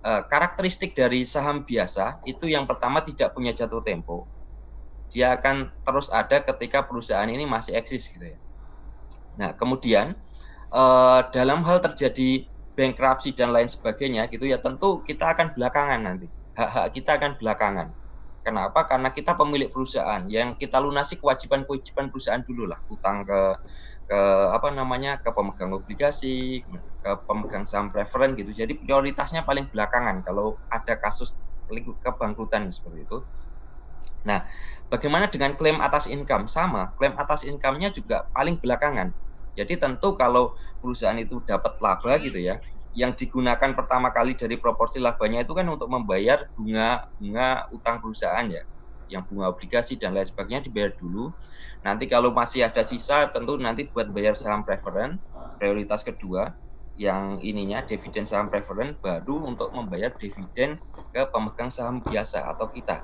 Eh, karakteristik dari saham biasa itu yang pertama tidak punya jatuh tempo. Dia akan terus ada ketika perusahaan ini masih eksis gitu ya. Nah, kemudian uh, dalam hal terjadi bankruptcy dan lain sebagainya gitu ya tentu kita akan belakangan nanti. Hak-hak kita akan belakangan. Kenapa? Karena kita pemilik perusahaan yang kita lunasi kewajiban-kewajiban perusahaan dulu lah, utang ke ke apa namanya ke pemegang obligasi ke pemegang saham preferen gitu jadi prioritasnya paling belakangan kalau ada kasus kebangkrutan seperti itu nah bagaimana dengan klaim atas income sama klaim atas income-nya juga paling belakangan jadi tentu kalau perusahaan itu dapat laba gitu ya yang digunakan pertama kali dari proporsi labanya itu kan untuk membayar bunga bunga utang perusahaan ya yang bunga obligasi dan lain sebagainya dibayar dulu. Nanti kalau masih ada sisa tentu nanti buat bayar saham preferen prioritas kedua yang ininya dividen saham preferen baru untuk membayar dividen ke pemegang saham biasa atau kita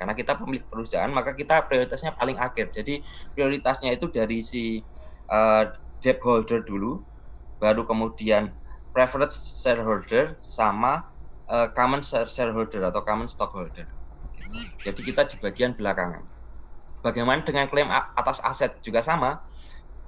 karena kita pemilik perusahaan maka kita prioritasnya paling akhir jadi prioritasnya itu dari si uh, debt holder dulu baru kemudian preferred shareholder sama uh, common shareholder atau common stockholder jadi kita di bagian belakangan. Bagaimana dengan klaim atas aset juga sama,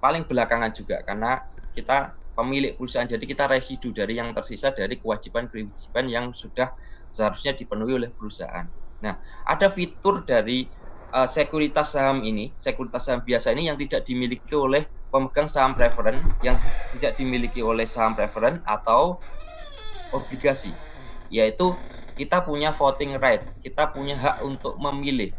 paling belakangan juga karena kita pemilik perusahaan. Jadi kita residu dari yang tersisa dari kewajiban-kewajiban yang sudah seharusnya dipenuhi oleh perusahaan. Nah, ada fitur dari uh, sekuritas saham ini, sekuritas saham biasa ini yang tidak dimiliki oleh pemegang saham preferen, yang tidak dimiliki oleh saham preferen atau obligasi, yaitu kita punya voting right, kita punya hak untuk memilih,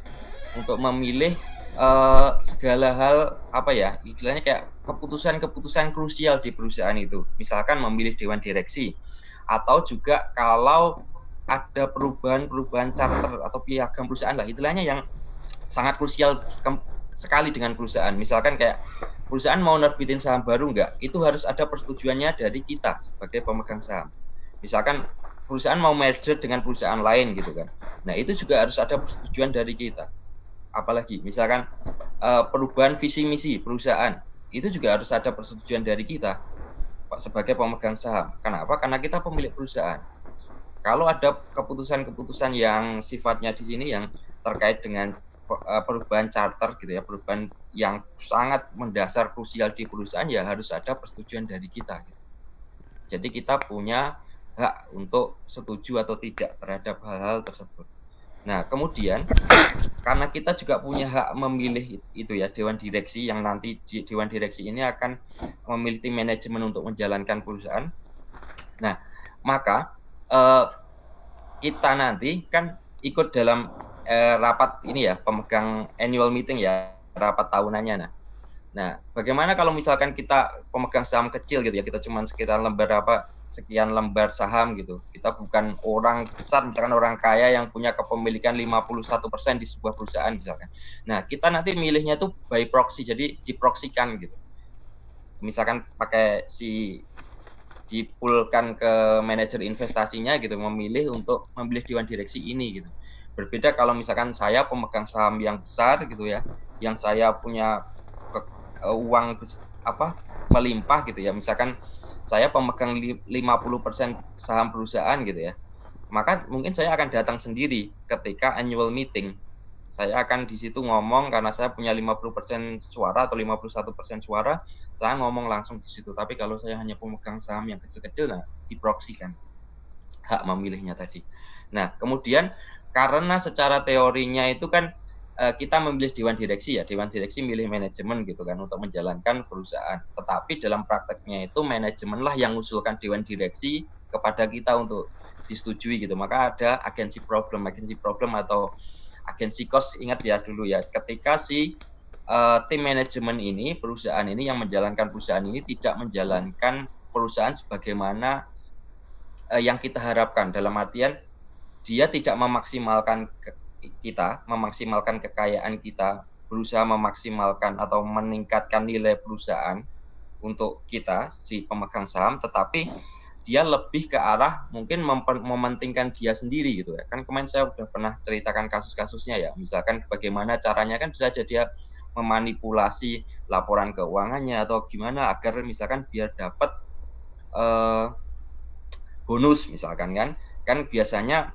untuk memilih uh, segala hal apa ya, istilahnya kayak keputusan-keputusan krusial di perusahaan itu, misalkan memilih dewan direksi, atau juga kalau ada perubahan-perubahan charter atau piagam perusahaan lah, istilahnya yang sangat krusial sekali dengan perusahaan, misalkan kayak perusahaan mau nerbitin saham baru enggak, itu harus ada persetujuannya dari kita sebagai pemegang saham. Misalkan perusahaan mau merger dengan perusahaan lain gitu kan. Nah itu juga harus ada persetujuan dari kita. Apalagi misalkan uh, perubahan visi misi perusahaan itu juga harus ada persetujuan dari kita sebagai pemegang saham. Kenapa? Karena kita pemilik perusahaan. Kalau ada keputusan-keputusan yang sifatnya di sini yang terkait dengan eh, perubahan charter gitu ya, perubahan yang sangat mendasar krusial di perusahaan ya harus ada persetujuan dari kita. Gitu. Jadi kita punya hak untuk setuju atau tidak terhadap hal-hal tersebut. Nah, kemudian karena kita juga punya hak memilih itu ya dewan direksi yang nanti dewan direksi ini akan memilih manajemen untuk menjalankan perusahaan. Nah, maka eh, kita nanti kan ikut dalam eh, rapat ini ya pemegang annual meeting ya rapat tahunannya. Nah, nah bagaimana kalau misalkan kita pemegang saham kecil gitu ya kita cuma sekitar lembar berapa sekian lembar saham gitu. Kita bukan orang besar, misalkan orang kaya yang punya kepemilikan 51% di sebuah perusahaan misalkan. Nah, kita nanti milihnya tuh by proxy, jadi diproksikan gitu. Misalkan pakai si dipulkan ke manajer investasinya gitu memilih untuk membeli dewan direksi ini gitu. Berbeda kalau misalkan saya pemegang saham yang besar gitu ya, yang saya punya ke, eh, uang apa melimpah gitu ya. Misalkan saya pemegang 50% saham perusahaan gitu ya maka mungkin saya akan datang sendiri ketika annual meeting saya akan di situ ngomong karena saya punya 50% suara atau 51% suara saya ngomong langsung di situ tapi kalau saya hanya pemegang saham yang kecil-kecil nah diproksikan hak memilihnya tadi nah kemudian karena secara teorinya itu kan Eh, kita memilih dewan direksi ya dewan direksi milih manajemen gitu kan untuk menjalankan perusahaan tetapi dalam prakteknya itu manajemenlah yang mengusulkan dewan direksi kepada kita untuk disetujui gitu maka ada agensi problem agensi problem atau agensi cost ingat ya dulu ya ketika si uh, tim manajemen ini perusahaan ini yang menjalankan perusahaan ini tidak menjalankan perusahaan sebagaimana uh, yang kita harapkan dalam artian dia tidak memaksimalkan kita, memaksimalkan kekayaan kita, berusaha memaksimalkan atau meningkatkan nilai perusahaan untuk kita si pemegang saham, tetapi dia lebih ke arah mungkin mementingkan dia sendiri gitu ya. Kan kemarin saya sudah pernah ceritakan kasus-kasusnya ya, misalkan bagaimana caranya kan bisa jadi dia memanipulasi laporan keuangannya atau gimana agar misalkan biar dapat uh, bonus misalkan kan. Kan biasanya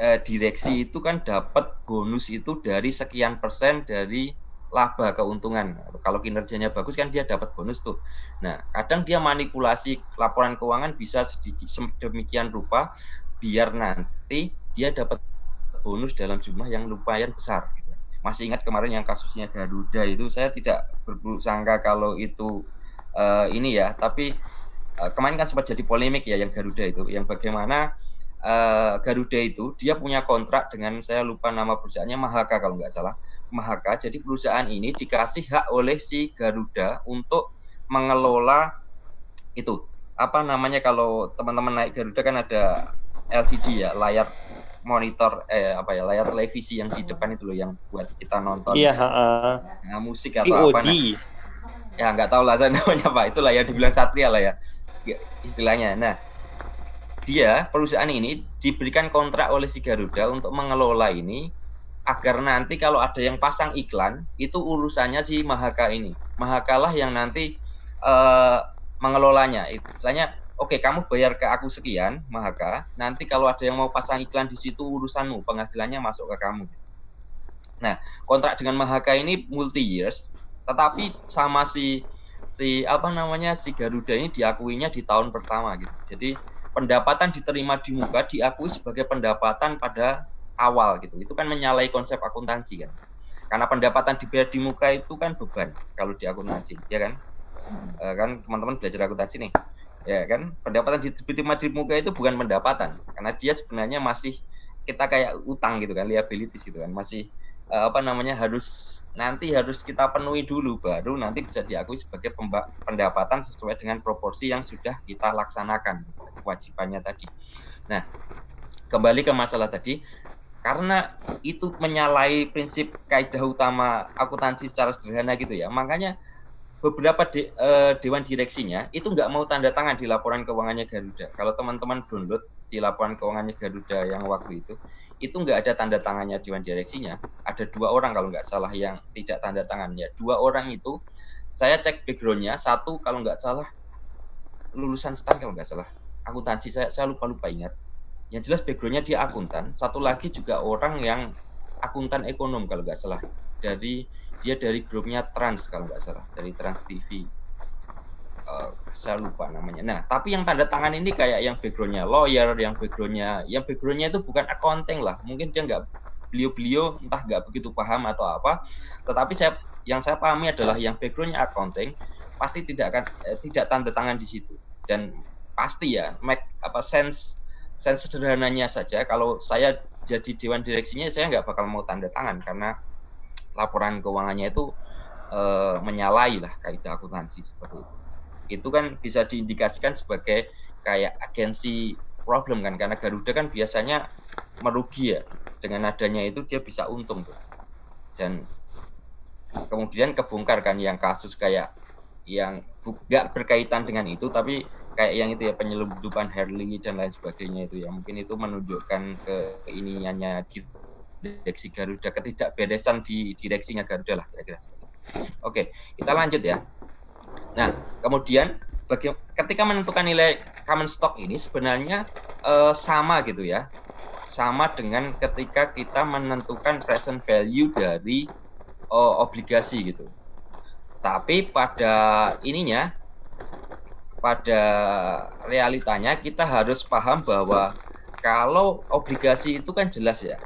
eh, direksi itu kan dapat bonus itu dari sekian persen dari laba keuntungan. Kalau kinerjanya bagus kan dia dapat bonus tuh. Nah, kadang dia manipulasi laporan keuangan bisa sedikit demikian rupa biar nanti dia dapat bonus dalam jumlah yang lumayan besar. Gitu. Masih ingat kemarin yang kasusnya Garuda itu saya tidak berburuk sangka kalau itu uh, ini ya, tapi uh, kemarin kan sempat jadi polemik ya yang Garuda itu, yang bagaimana Eh, Garuda itu dia punya kontrak dengan saya lupa nama perusahaannya Mahaka kalau nggak salah Mahaka. Jadi perusahaan ini dikasih hak oleh si Garuda untuk mengelola itu apa namanya kalau teman-teman naik Garuda kan ada LCD ya layar monitor eh apa ya layar televisi yang di depan itu loh yang buat kita nonton iya, uh, nah, musik atau POD. apa nah. ya nggak tahu lah saya namanya apa layar layar dibilang satria lah ya, ya istilahnya nah dia perusahaan ini diberikan kontrak oleh si Garuda untuk mengelola ini agar nanti kalau ada yang pasang iklan itu urusannya si Mahaka ini. Mahakalah yang nanti uh, mengelolanya. Istilahnya oke okay, kamu bayar ke aku sekian Mahaka, nanti kalau ada yang mau pasang iklan di situ urusanmu, penghasilannya masuk ke kamu. Nah, kontrak dengan Mahaka ini multi years, tetapi sama si si apa namanya si Garuda ini diakuinya di tahun pertama gitu. Jadi pendapatan diterima di muka diakui sebagai pendapatan pada awal gitu. Itu kan menyalahi konsep akuntansi kan. Karena pendapatan dibayar di muka itu kan beban kalau di akuntansi, ya kan? E, kan teman-teman belajar akuntansi nih. Ya kan? Pendapatan diterima di muka itu bukan pendapatan karena dia sebenarnya masih kita kayak utang gitu kan, liabilitas gitu kan, masih Eh, apa namanya harus nanti harus kita penuhi dulu baru nanti bisa diakui sebagai pendapatan sesuai dengan proporsi yang sudah kita laksanakan kewajibannya tadi. Nah, kembali ke masalah tadi karena itu menyalahi prinsip kaidah utama akuntansi secara sederhana gitu ya. Makanya beberapa de, e- dewan direksinya itu nggak mau tanda tangan di laporan keuangannya Garuda. Kalau teman-teman download di laporan keuangannya Garuda yang waktu itu itu nggak ada tanda tangannya dewan direksinya. Ada dua orang kalau nggak salah yang tidak tanda tangannya. Dua orang itu saya cek backgroundnya. Satu kalau nggak salah lulusan STAN kalau nggak salah akuntansi saya saya lupa lupa ingat. Yang jelas backgroundnya dia akuntan. Satu lagi juga orang yang akuntan ekonom kalau nggak salah. Dari dia dari grupnya Trans kalau nggak salah dari Trans TV. Uh, eh, saya lupa namanya. Nah, tapi yang tanda tangan ini kayak yang backgroundnya lawyer, yang backgroundnya, yang backgroundnya itu bukan accounting lah. Mungkin dia nggak beliau-beliau entah nggak begitu paham atau apa. Tetapi saya yang saya pahami adalah yang backgroundnya accounting pasti tidak akan eh, tidak tanda tangan di situ dan pasti ya make apa sense sense sederhananya saja kalau saya jadi dewan direksinya saya nggak bakal mau tanda tangan karena laporan keuangannya itu eh, menyalahi lah kaidah akuntansi seperti itu itu kan bisa diindikasikan sebagai kayak agensi problem kan karena Garuda kan biasanya merugi ya dengan adanya itu dia bisa untung tuh. dan kemudian kebongkar kan yang kasus kayak yang nggak berkaitan dengan itu tapi kayak yang itu ya penyelundupan Harley dan lain sebagainya itu ya mungkin itu menunjukkan ke iniannya direksi Garuda ketidakberesan di direksinya Garuda lah kira-kira oke kita lanjut ya Nah, iya. kemudian bagi, ketika menentukan nilai common stock ini sebenarnya eh, sama gitu ya. Sama dengan ketika kita menentukan present value dari eh, obligasi gitu. Tapi pada ininya pada realitanya kita harus paham bahwa kalau obligasi itu kan jelas ya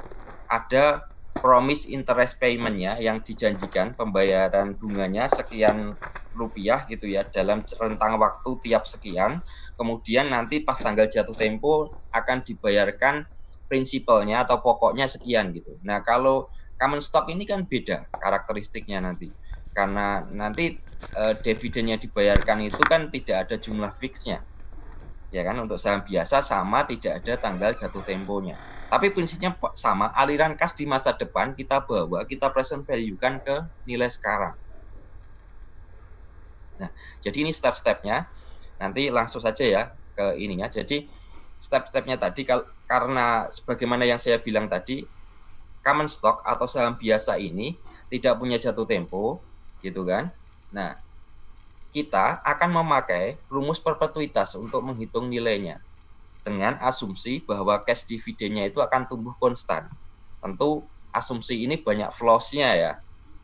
ada promise interest paymentnya yang dijanjikan pembayaran bunganya sekian rupiah gitu ya dalam rentang waktu tiap sekian kemudian nanti pas tanggal jatuh tempo akan dibayarkan prinsipalnya atau pokoknya sekian gitu nah kalau common stock ini kan beda karakteristiknya nanti karena nanti e, eh, dividennya dibayarkan itu kan tidak ada jumlah fixnya ya kan untuk saham biasa sama tidak ada tanggal jatuh temponya tapi prinsipnya sama, aliran kas di masa depan kita bawa, kita present value-kan ke nilai sekarang. Nah, jadi ini step-stepnya. Nanti langsung saja ya ke ininya. Jadi step-stepnya tadi karena sebagaimana yang saya bilang tadi, common stock atau saham biasa ini tidak punya jatuh tempo, gitu kan. Nah, kita akan memakai rumus perpetuitas untuk menghitung nilainya dengan asumsi bahwa cash dividennya itu akan tumbuh konstan. Tentu asumsi ini banyak flaws-nya ya.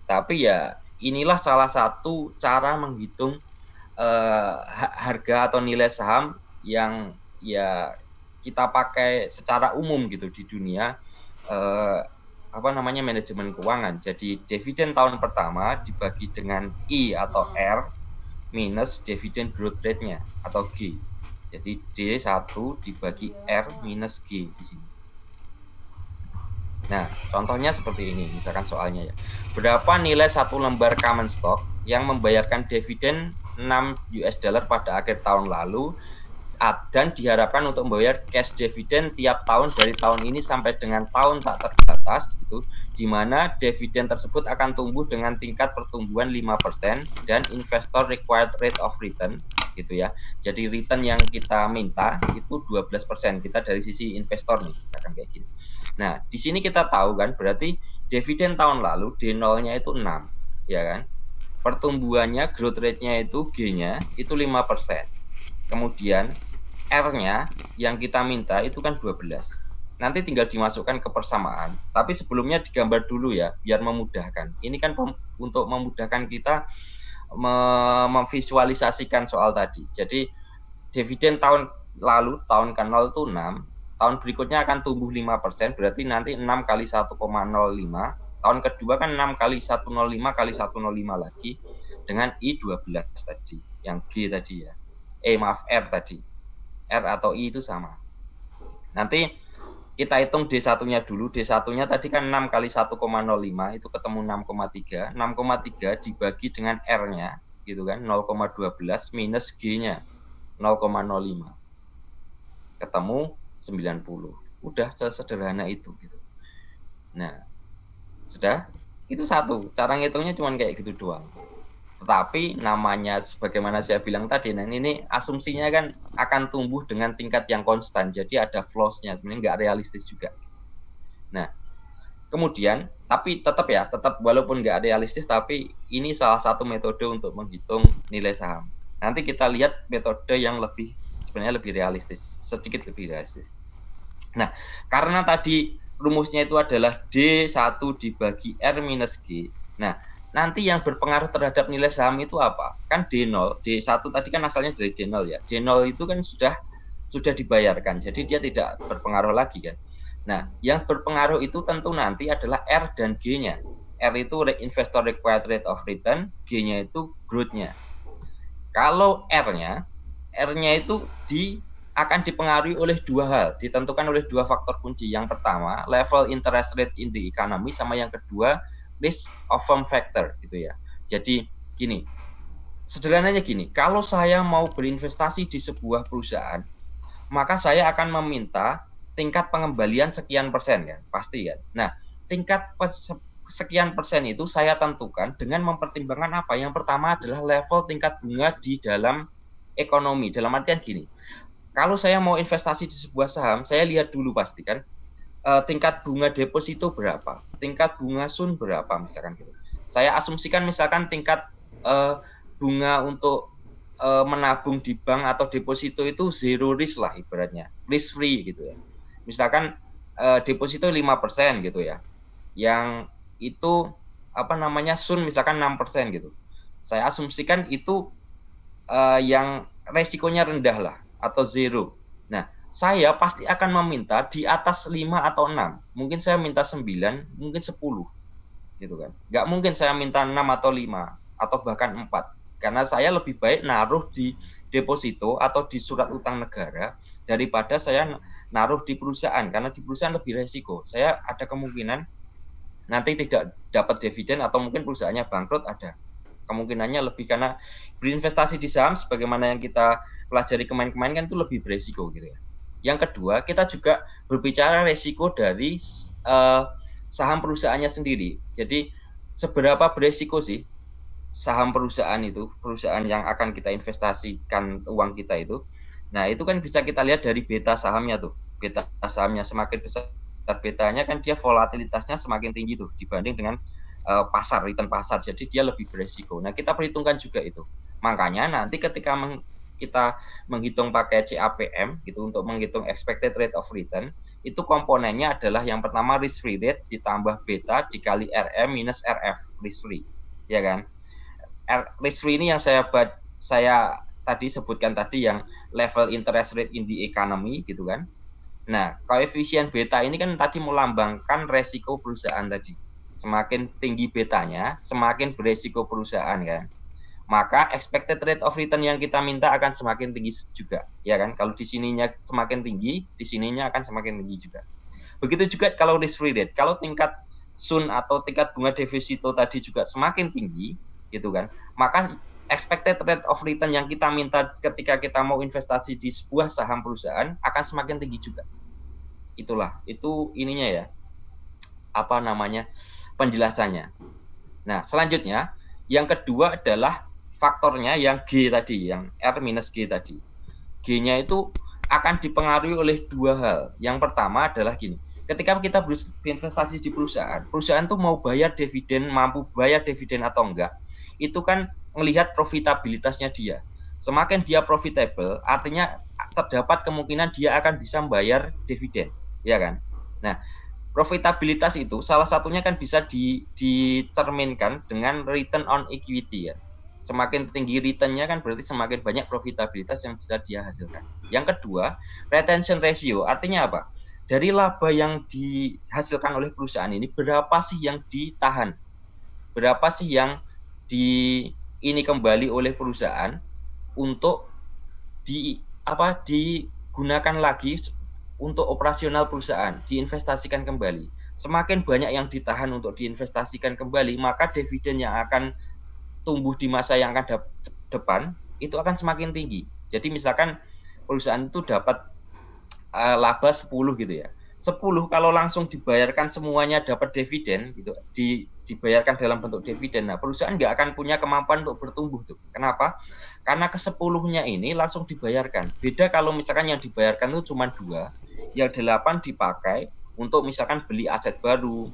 Tapi ya inilah salah satu cara menghitung uh, harga atau nilai saham yang ya kita pakai secara umum gitu di dunia uh, apa namanya manajemen keuangan. Jadi dividen tahun pertama dibagi dengan I atau R minus dividen growth rate-nya atau G. Jadi D1 dibagi R minus G di sini. Nah, contohnya seperti ini, misalkan soalnya ya. Berapa nilai satu lembar common stock yang membayarkan dividen 6 US dollar pada akhir tahun lalu dan diharapkan untuk membayar cash dividen tiap tahun dari tahun ini sampai dengan tahun tak terbatas itu, di mana dividen tersebut akan tumbuh dengan tingkat pertumbuhan 5% dan investor required rate of return gitu ya. Jadi return yang kita minta itu 12% kita dari sisi investor nih, akan kayak gini. Nah, di sini kita tahu kan berarti dividen tahun lalu D0-nya itu 6, ya kan? Pertumbuhannya growth rate-nya itu G-nya itu 5%. Kemudian R-nya yang kita minta itu kan 12 nanti tinggal dimasukkan ke persamaan. Tapi sebelumnya digambar dulu ya, biar memudahkan. Ini kan untuk memudahkan kita memvisualisasikan soal tadi. Jadi dividen tahun lalu tahun ke 0 6, tahun berikutnya akan tumbuh 5%, berarti nanti 6 kali 1,05, tahun kedua kan 6 kali 105 kali 105 lagi dengan I12 tadi, yang G tadi ya. Eh maaf R tadi. R atau I itu sama. Nanti kita hitung D1-nya dulu. D1-nya tadi kan 6 kali 1,05 itu ketemu 6,3. 6,3 dibagi dengan R-nya gitu kan 0,12 minus G-nya 0,05. Ketemu 90. Udah sesederhana itu gitu. Nah, sudah? Itu satu. Cara ngitungnya cuma kayak gitu doang. Tetapi namanya sebagaimana saya bilang tadi, nah ini asumsinya kan akan tumbuh dengan tingkat yang konstan. Jadi ada flows-nya, sebenarnya nggak realistis juga. Nah, kemudian tapi tetap ya, tetap walaupun nggak realistis, tapi ini salah satu metode untuk menghitung nilai saham. Nanti kita lihat metode yang lebih sebenarnya lebih realistis, sedikit lebih realistis. Nah, karena tadi rumusnya itu adalah D1 dibagi R minus G. Nah, nanti yang berpengaruh terhadap nilai saham itu apa? Kan D0, D1 tadi kan asalnya dari D0 ya. D0 itu kan sudah sudah dibayarkan. Jadi dia tidak berpengaruh lagi kan. Nah, yang berpengaruh itu tentu nanti adalah R dan G-nya. R itu investor required rate of return, G-nya itu growth-nya. Kalau R-nya, R-nya itu di akan dipengaruhi oleh dua hal, ditentukan oleh dua faktor kunci. Yang pertama, level interest rate in the economy sama yang kedua, list of form factor gitu ya. Jadi gini, sederhananya gini, kalau saya mau berinvestasi di sebuah perusahaan, maka saya akan meminta tingkat pengembalian sekian persen ya, pasti ya. Nah, tingkat sekian persen itu saya tentukan dengan mempertimbangkan apa? Yang pertama adalah level tingkat bunga di dalam ekonomi. Dalam artian gini, kalau saya mau investasi di sebuah saham, saya lihat dulu pasti kan uh, tingkat bunga deposito berapa, tingkat bunga sun berapa misalkan gitu. Saya asumsikan misalkan tingkat uh, bunga untuk uh, menabung di bank atau deposito itu zero risk lah ibaratnya, risk free gitu ya. Misalkan uh, deposito 5% gitu ya. Yang itu apa namanya sun misalkan 6% gitu. Saya asumsikan itu uh, yang resikonya rendah lah atau zero. Nah, saya pasti akan meminta di atas 5 atau 6. Mungkin saya minta 9, mungkin 10. Gitu kan. Gak mungkin saya minta 6 atau 5 atau bahkan 4. Karena saya lebih baik naruh di deposito atau di surat utang negara daripada saya naruh di perusahaan karena di perusahaan lebih resiko. Saya ada kemungkinan nanti tidak dapat dividen atau mungkin perusahaannya bangkrut ada kemungkinannya lebih karena berinvestasi di saham sebagaimana yang kita pelajari kemarin-kemarin kan itu lebih beresiko gitu ya. Yang kedua, kita juga berbicara resiko dari uh, saham perusahaannya sendiri. Jadi seberapa beresiko sih saham perusahaan itu, perusahaan yang akan kita investasikan uang kita itu. Nah, itu kan bisa kita lihat dari beta sahamnya tuh. Beta sahamnya semakin besar betanya kan dia volatilitasnya semakin tinggi tuh dibanding dengan uh, pasar return pasar. Jadi dia lebih beresiko. Nah, kita perhitungkan juga itu. Makanya nanti ketika kita menghitung pakai CAPM gitu untuk menghitung expected rate of return itu komponennya adalah yang pertama risk free rate ditambah beta dikali RM minus RF risk free ya kan R, risk free ini yang saya buat saya tadi sebutkan tadi yang level interest rate in the economy gitu kan nah koefisien beta ini kan tadi melambangkan resiko perusahaan tadi semakin tinggi betanya semakin beresiko perusahaan kan maka expected rate of return yang kita minta akan semakin tinggi juga, ya kan? Kalau di sininya semakin tinggi, di sininya akan semakin tinggi juga. Begitu juga kalau risk free rate, kalau tingkat sun atau tingkat bunga defisito tadi juga semakin tinggi, gitu kan? Maka expected rate of return yang kita minta ketika kita mau investasi di sebuah saham perusahaan akan semakin tinggi juga. Itulah, itu ininya ya. Apa namanya? penjelasannya. Nah, selanjutnya yang kedua adalah faktornya yang G tadi, yang R minus G tadi. G-nya itu akan dipengaruhi oleh dua hal. Yang pertama adalah gini, ketika kita berinvestasi di perusahaan, perusahaan itu mau bayar dividen, mampu bayar dividen atau enggak, itu kan melihat profitabilitasnya dia. Semakin dia profitable, artinya terdapat kemungkinan dia akan bisa membayar dividen, ya kan? Nah, profitabilitas itu salah satunya kan bisa di, dicerminkan dengan return on equity ya Semakin tinggi returnnya kan berarti semakin banyak profitabilitas yang bisa dia hasilkan. Yang kedua, retention ratio artinya apa? Dari laba yang dihasilkan oleh perusahaan ini berapa sih yang ditahan? Berapa sih yang di ini kembali oleh perusahaan untuk di apa digunakan lagi untuk operasional perusahaan, diinvestasikan kembali. Semakin banyak yang ditahan untuk diinvestasikan kembali, maka dividen yang akan tumbuh di masa yang akan depan itu akan semakin tinggi. Jadi misalkan perusahaan itu dapat uh, laba 10 gitu ya. 10 kalau langsung dibayarkan semuanya dapat dividen gitu di dibayarkan dalam bentuk dividen. Nah, perusahaan nggak akan punya kemampuan untuk bertumbuh tuh. Kenapa? Karena kesepuluhnya ini langsung dibayarkan. Beda kalau misalkan yang dibayarkan itu cuma dua, yang delapan dipakai untuk misalkan beli aset baru,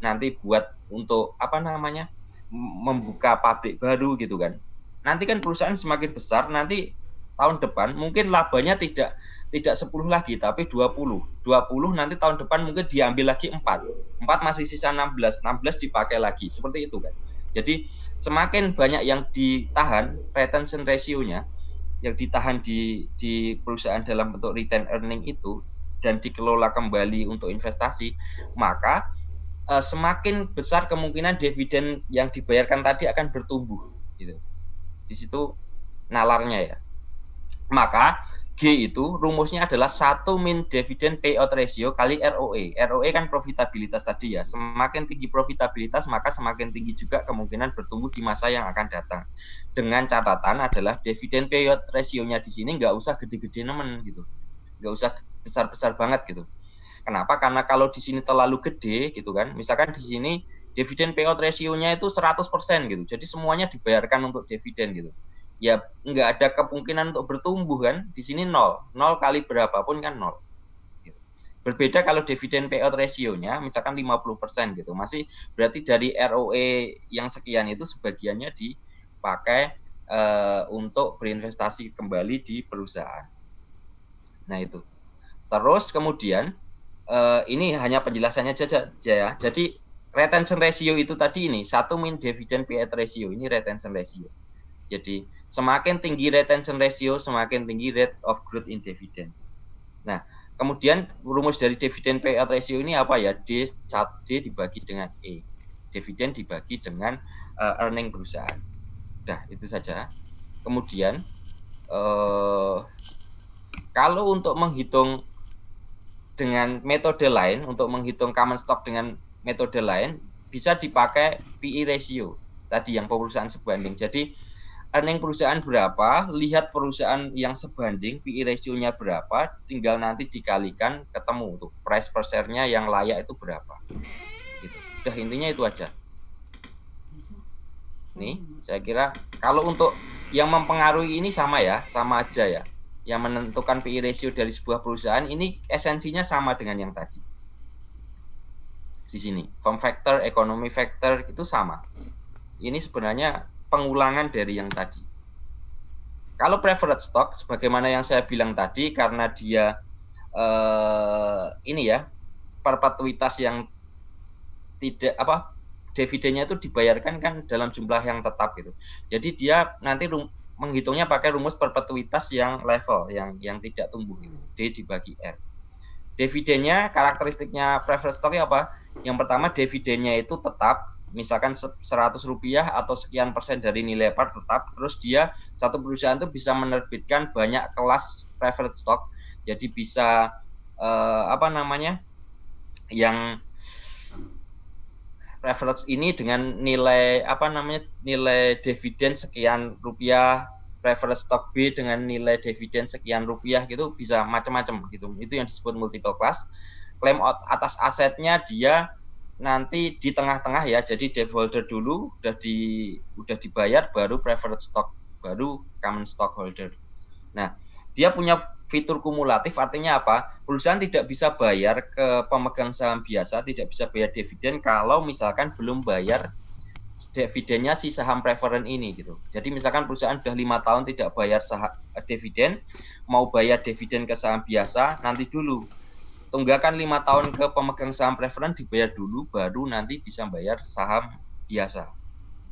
nanti buat untuk apa namanya membuka pabrik baru gitu kan. Nanti kan perusahaan semakin besar, nanti tahun depan mungkin labanya tidak tidak 10 lagi tapi 20. 20 nanti tahun depan mungkin diambil lagi 4. 4 masih sisa 16, 16 dipakai lagi. Seperti itu kan. Jadi semakin banyak yang ditahan retention ratio-nya yang ditahan di di perusahaan dalam bentuk return earning itu dan dikelola kembali untuk investasi, maka Eh, semakin besar kemungkinan dividen yang dibayarkan tadi akan bertumbuh gitu. Di situ nalarnya ya. Maka G itu rumusnya adalah satu min dividen payout ratio kali ROE. ROE kan profitabilitas tadi ya. Semakin tinggi profitabilitas maka semakin tinggi juga kemungkinan bertumbuh di masa yang akan datang. Dengan catatan adalah dividen payout ratio-nya di sini nggak usah gede-gede nemen gitu. Nggak usah besar-besar banget gitu. Kenapa? Karena kalau di sini terlalu gede gitu kan. Misalkan di sini dividen payout ratio-nya itu 100% gitu. Jadi semuanya dibayarkan untuk dividen gitu. Ya nggak ada kemungkinan untuk bertumbuh kan. Di sini nol, nol kali berapapun kan nol. Gitu. Berbeda kalau dividen payout ratio-nya misalkan 50% gitu. Masih berarti dari ROE yang sekian itu sebagiannya dipakai uh, untuk berinvestasi kembali di perusahaan. Nah, itu. Terus kemudian uh, ini hanya penjelasannya saja ya. Jadi retention ratio itu tadi ini satu min dividend payout ratio ini retention ratio. Jadi semakin tinggi retention ratio semakin tinggi rate of growth in dividend. Nah, kemudian rumus dari dividend payout ratio ini apa ya? D 1 D dibagi dengan E. Dividen dibagi dengan uh, earning perusahaan. Nah, itu saja. Kemudian uh, kalau untuk menghitung dengan metode lain untuk menghitung common stock dengan metode lain bisa dipakai PE ratio tadi yang perusahaan sebanding. Jadi earning perusahaan berapa, lihat perusahaan yang sebanding PE ratio-nya berapa, tinggal nanti dikalikan ketemu tuh price per share-nya yang layak itu berapa. Gitu. Udah intinya itu aja. Nih, saya kira kalau untuk yang mempengaruhi ini sama ya, sama aja ya yang menentukan PI e ratio dari sebuah perusahaan ini esensinya sama dengan yang tadi. Di sini, form factor, ekonomi factor itu sama. Ini sebenarnya pengulangan dari yang tadi. Kalau preferred stock, sebagaimana yang saya bilang tadi, karena dia eh, ini ya perpetuitas yang tidak apa dividennya itu dibayarkan kan dalam jumlah yang tetap gitu. Jadi dia nanti menghitungnya pakai rumus perpetuitas yang level yang yang tidak tumbuh hmm. D dibagi R. Dividennya karakteristiknya preferred stock apa? Yang pertama dividennya itu tetap misalkan 100 rupiah atau sekian persen dari nilai par tetap terus dia satu perusahaan itu bisa menerbitkan banyak kelas preferred stock jadi bisa eh, apa namanya yang leverage ini dengan nilai apa namanya nilai dividen sekian rupiah preference stock B dengan nilai dividen sekian rupiah gitu bisa macam-macam gitu itu yang disebut multiple class Claim atas asetnya dia nanti di tengah-tengah ya jadi debt holder dulu udah di udah dibayar baru preference stock baru common stock holder nah dia punya fitur kumulatif artinya apa? Perusahaan tidak bisa bayar ke pemegang saham biasa, tidak bisa bayar dividen kalau misalkan belum bayar dividennya si saham preferen ini gitu. Jadi misalkan perusahaan sudah lima tahun tidak bayar saham dividen, mau bayar dividen ke saham biasa nanti dulu. Tunggakan lima tahun ke pemegang saham preferen dibayar dulu, baru nanti bisa bayar saham biasa.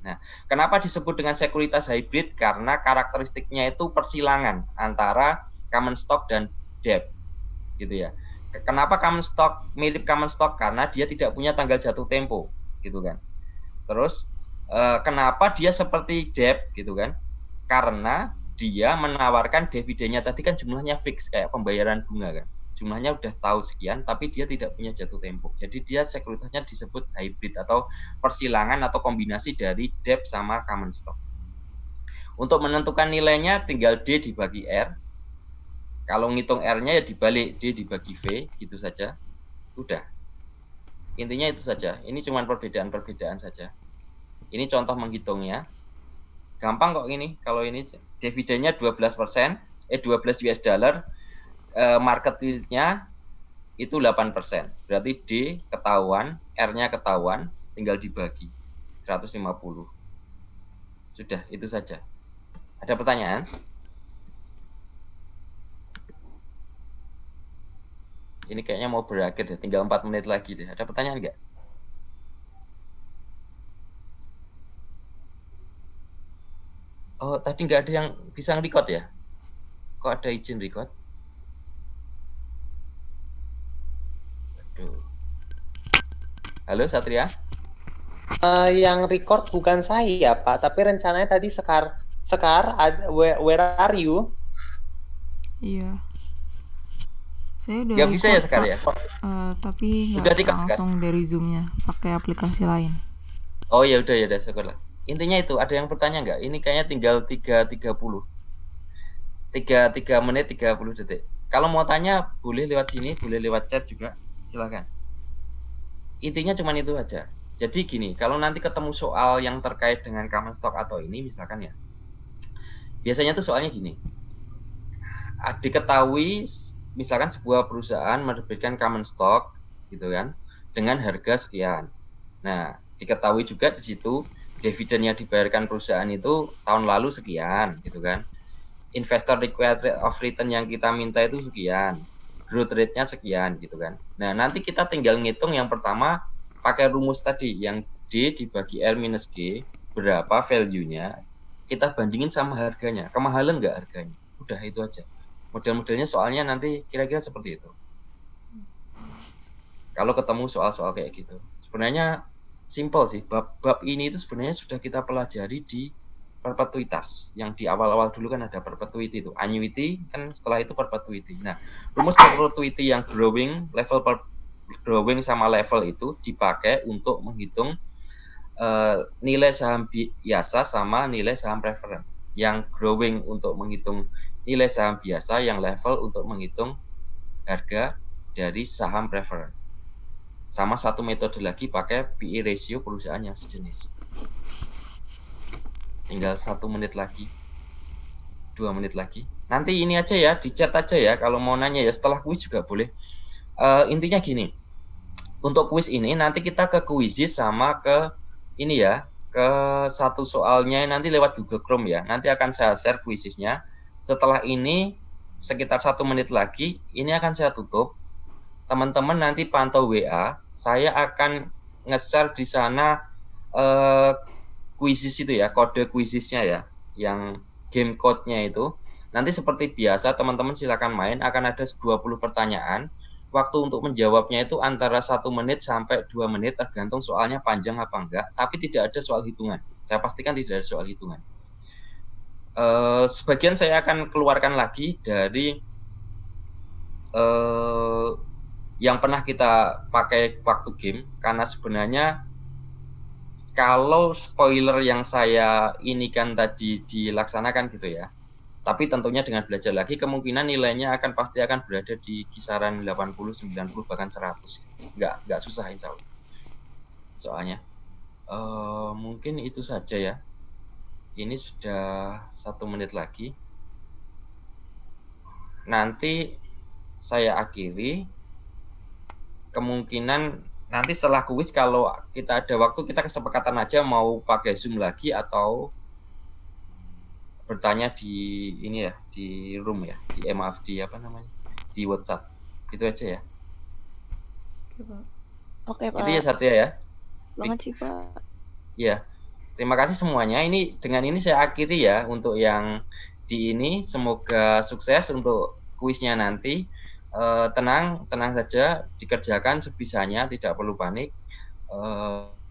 Nah, kenapa disebut dengan sekuritas hybrid? Karena karakteristiknya itu persilangan antara common stock dan debt gitu ya kenapa common stock mirip common stock karena dia tidak punya tanggal jatuh tempo gitu kan terus eh, kenapa dia seperti debt gitu kan karena dia menawarkan dividennya tadi kan jumlahnya fix kayak pembayaran bunga kan jumlahnya udah tahu sekian tapi dia tidak punya jatuh tempo jadi dia sekuritasnya disebut hybrid atau persilangan atau kombinasi dari debt sama common stock untuk menentukan nilainya tinggal D dibagi R kalau ngitung R-nya ya dibalik D dibagi V, gitu saja. Udah. Intinya itu saja. Ini cuma perbedaan-perbedaan saja. Ini contoh menghitungnya. Gampang kok ini. Kalau ini dividennya 12%, eh 12 US dollar, eh, market yield itu 8%. Berarti D ketahuan, R-nya ketahuan, tinggal dibagi 150. Sudah, itu saja. Ada pertanyaan? ini kayaknya mau berakhir deh, tinggal 4 menit lagi deh. Ada pertanyaan nggak? Oh, tadi nggak ada yang bisa record ya? Kok ada izin record? Aduh. Halo Satria? Uh, yang record bukan saya Pak, tapi rencananya tadi Sekar, Sekar, where, where are you? Iya. Yeah. Saya udah Gak bisa ya sekarang ya? Uh, tapi udah record kan? langsung sekarang. dari zoomnya, pakai aplikasi lain. Oh ya udah ya udah sekolah. Intinya itu ada yang bertanya nggak? Ini kayaknya tinggal tiga tiga puluh tiga tiga menit tiga puluh detik. Kalau mau tanya boleh lewat sini, boleh lewat chat juga. Silakan. Intinya cuma itu aja. Jadi gini, kalau nanti ketemu soal yang terkait dengan common stock atau ini misalkan ya. Biasanya tuh soalnya gini. Diketahui misalkan sebuah perusahaan menerbitkan common stock gitu kan dengan harga sekian. Nah, diketahui juga di situ dividen yang dibayarkan perusahaan itu tahun lalu sekian gitu kan. Investor required rate of return yang kita minta itu sekian. Growth rate-nya sekian gitu kan. Nah, nanti kita tinggal ngitung yang pertama pakai rumus tadi yang D dibagi R minus G berapa value-nya kita bandingin sama harganya. Kemahalan nggak harganya? Udah itu aja model-modelnya soalnya nanti kira-kira seperti itu kalau ketemu soal-soal kayak gitu sebenarnya simple sih bab bab ini itu sebenarnya sudah kita pelajari di perpetuitas yang di awal-awal dulu kan ada perpetuity itu annuity kan setelah itu perpetuity nah rumus perpetuity yang growing level per growing sama level itu dipakai untuk menghitung uh, nilai saham biasa sama nilai saham preferen yang growing untuk menghitung nilai saham biasa yang level untuk menghitung harga dari saham preferen. Sama satu metode lagi pakai PE ratio perusahaan yang sejenis. Tinggal satu menit lagi, dua menit lagi. Nanti ini aja ya, di aja ya. Kalau mau nanya ya setelah kuis juga boleh. Uh, intinya gini, untuk kuis ini nanti kita ke kuisis sama ke ini ya, ke satu soalnya nanti lewat Google Chrome ya. Nanti akan saya share kuisisnya setelah ini sekitar satu menit lagi ini akan saya tutup. Teman-teman nanti pantau WA, saya akan nge-share di sana eh, kuisis itu ya, kode kuisisnya ya, yang game code-nya itu. Nanti seperti biasa teman-teman silakan main, akan ada 20 pertanyaan. Waktu untuk menjawabnya itu antara satu menit sampai dua menit tergantung soalnya panjang apa enggak, tapi tidak ada soal hitungan. Saya pastikan tidak ada soal hitungan uh, sebagian saya akan keluarkan lagi dari uh, yang pernah kita pakai waktu game karena sebenarnya kalau spoiler yang saya ini kan tadi dilaksanakan gitu ya tapi tentunya dengan belajar lagi kemungkinan nilainya akan pasti akan berada di kisaran 80 90 bahkan 100 nggak nggak susah insya Allah soalnya uh, mungkin itu saja ya ini sudah satu menit lagi. Nanti saya akhiri. Kemungkinan nanti setelah kuis kalau kita ada waktu kita kesepakatan aja mau pakai zoom lagi atau bertanya di ini ya di room ya di mfd apa namanya di WhatsApp gitu aja ya. Oke pak. Oke pak. Itu ya satu ya ya. Banget sih pak. Ya terima kasih semuanya. Ini dengan ini saya akhiri ya untuk yang di ini. Semoga sukses untuk kuisnya nanti. E, tenang, tenang saja, dikerjakan sebisanya, tidak perlu panik. E,